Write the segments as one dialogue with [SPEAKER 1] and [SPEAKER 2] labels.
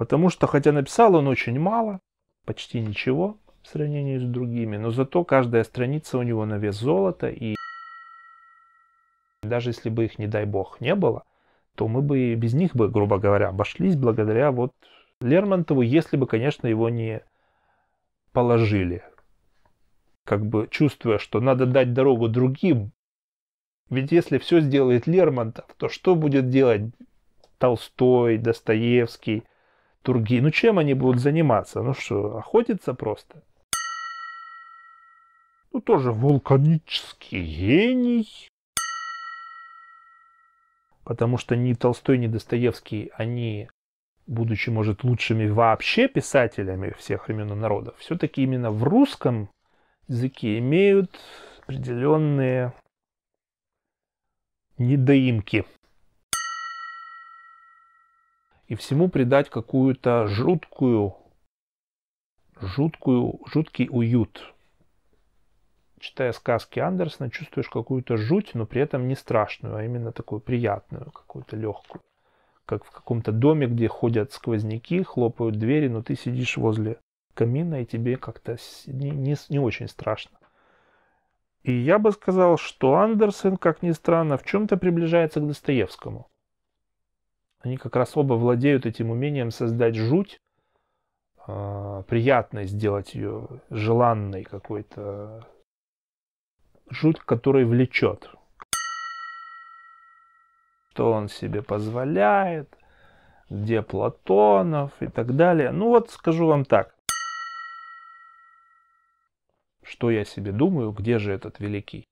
[SPEAKER 1] Потому что, хотя написал он очень мало, почти ничего в сравнении с другими, но зато каждая страница у него на вес золота, и даже если бы их, не дай бог, не было, то мы бы без них бы, грубо говоря, обошлись благодаря вот Лермонтову, если бы, конечно, его не положили. Как бы чувствуя, что надо дать дорогу другим. Ведь если все сделает Лермонтов, то что будет делать Толстой, Достоевский, Турги. Ну чем они будут заниматься? Ну что, охотиться просто? Ну тоже вулканический гений. Потому что ни Толстой, ни Достоевский, они, будучи, может, лучшими вообще писателями всех времен и народов, все-таки именно в русском языке имеют определенные недоимки и всему придать какую-то жуткую, жуткую, жуткий уют. Читая сказки Андерсона, чувствуешь какую-то жуть, но при этом не страшную, а именно такую приятную, какую-то легкую. Как в каком-то доме, где ходят сквозняки, хлопают двери, но ты сидишь возле камина, и тебе как-то не, не, не очень страшно. И я бы сказал, что Андерсон, как ни странно, в чем-то приближается к Достоевскому. Они как раз оба владеют этим умением создать жуть, а, приятной сделать ее желанной какой-то. Жуть, который влечет. Что он себе позволяет, где Платонов и так далее. Ну вот скажу вам так. Что я себе думаю, где же этот великий,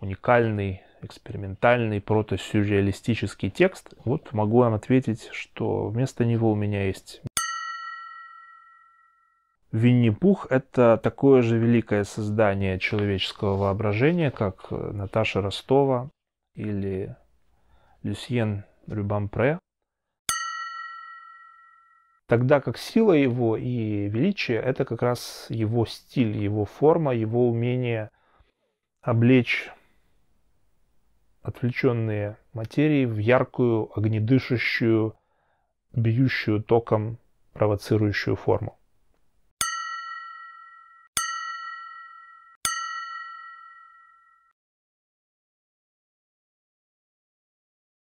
[SPEAKER 1] уникальный экспериментальный протосюрреалистический текст, вот могу вам ответить, что вместо него у меня есть Винни-Пух — это такое же великое создание человеческого воображения, как э, Наташа Ростова или Люсьен Рюбампре. Тогда как сила его и величие — это как раз его стиль, его форма, его умение облечь отвлеченные материи в яркую, огнедышащую, бьющую током провоцирующую форму.